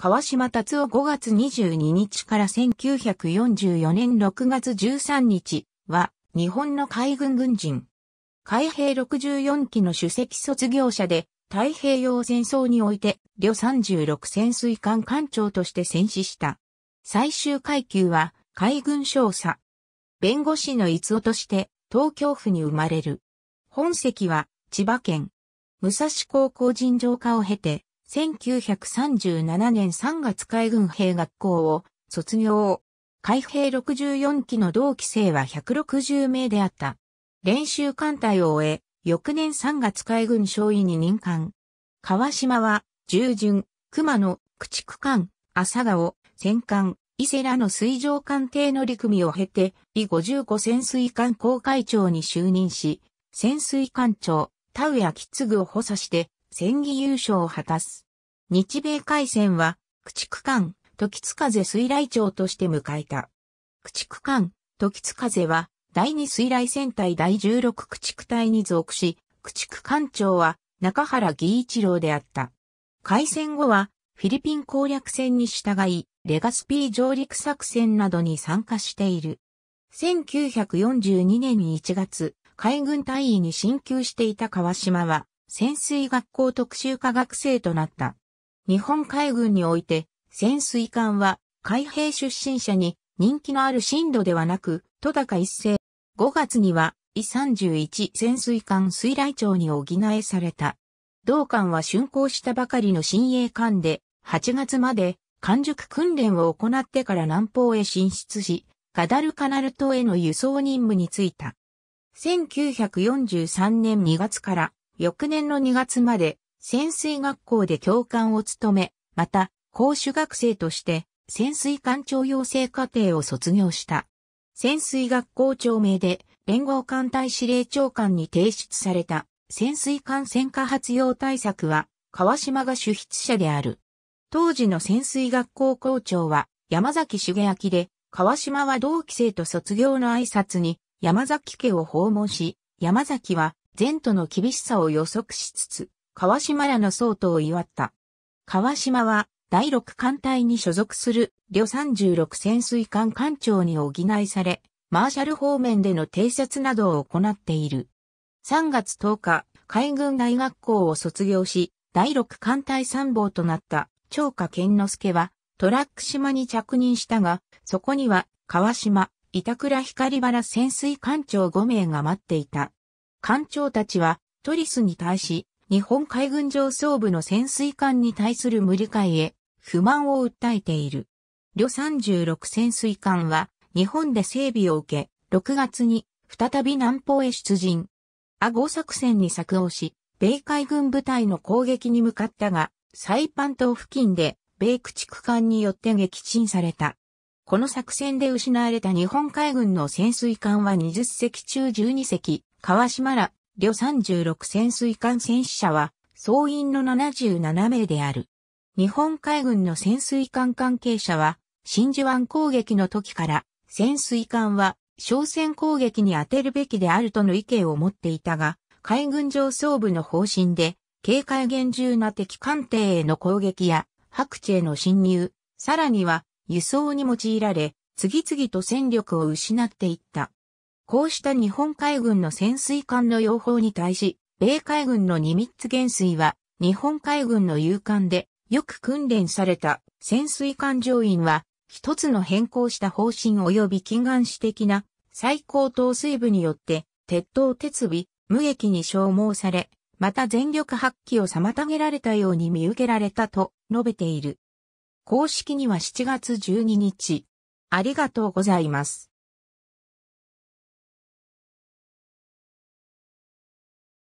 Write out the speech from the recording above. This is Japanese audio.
川島達夫5月22日から1944年6月13日は日本の海軍軍人。海兵64期の主席卒業者で太平洋戦争において旅36潜水艦艦長として戦死した。最終階級は海軍少佐。弁護士の逸夫として東京府に生まれる。本籍は千葉県。武蔵高校尋常科を経て1937年3月海軍兵学校を卒業。海兵64期の同期生は160名であった。練習艦隊を終え、翌年3月海軍少尉に任官。川島は、従順、熊野、駆逐艦、朝顔、戦艦、伊勢らの水上艦艇乗組を経て、伊55潜水艦公会長に就任し、潜水艦長、田植吉次を補佐して、戦議優勝を果たす。日米海戦は、駆逐艦、時津風水雷長として迎えた。駆逐艦、時津風は、第二水雷戦隊第16駆逐隊に属し、駆逐艦長は、中原義一郎であった。海戦後は、フィリピン攻略戦に従い、レガスピー上陸作戦などに参加している。1942年1月、海軍大尉に進級していた川島は、潜水学校特集科学生となった。日本海軍において、潜水艦は海兵出身者に人気のある深度ではなく、戸高一世。5月には、イ31潜水艦水雷町に補えされた。同艦は竣工したばかりの新鋭艦で、8月まで完熟訓練を行ってから南方へ進出し、ガダルカナル島への輸送任務に就いた。1943年2月から翌年の2月まで潜水学校で教官を務め、また、講習学生として潜水艦長養成課程を卒業した。潜水学校長名で連合艦隊司令長官に提出された潜水艦戦火発用対策は川島が主筆者である。当時の潜水学校校長は山崎茂明で、川島は同期生と卒業の挨拶に山崎家を訪問し、山崎は前途の厳しさを予測しつつ、川島らの相当を祝った。川島は、第六艦隊に所属する、旅36潜水艦艦長に補いされ、マーシャル方面での偵察などを行っている。3月10日、海軍大学校を卒業し、第六艦隊参謀となった長家健之助は、トラック島に着任したが、そこには、川島、板倉光原潜水艦長5名が待っていた。艦長たちはトリスに対し、日本海軍上層部の潜水艦に対する無理解へ不満を訴えている。旅36潜水艦は日本で整備を受け、6月に再び南方へ出陣。アゴ作戦に作応し、米海軍部隊の攻撃に向かったが、サイパン島付近で米駆逐艦によって撃沈された。この作戦で失われた日本海軍の潜水艦は20隻中12隻、川島ら、旅36潜水艦戦死者は、総員の77名である。日本海軍の潜水艦関係者は、真珠湾攻撃の時から、潜水艦は、商船攻撃に当てるべきであるとの意見を持っていたが、海軍上層部の方針で、警戒厳重な敵艦艇への攻撃や、白地への侵入、さらには、輸送に用いられ、次々と戦力を失っていった。こうした日本海軍の潜水艦の用法に対し、米海軍のニミッツ元帥は、日本海軍の勇敢で、よく訓練された潜水艦乗員は、一つの変更した方針及び近岸史的な最高等水部によって、鉄塔鉄尾、無益に消耗され、また全力発揮を妨げられたように見受けられたと述べている。公式には7月12日。ありがとうございます。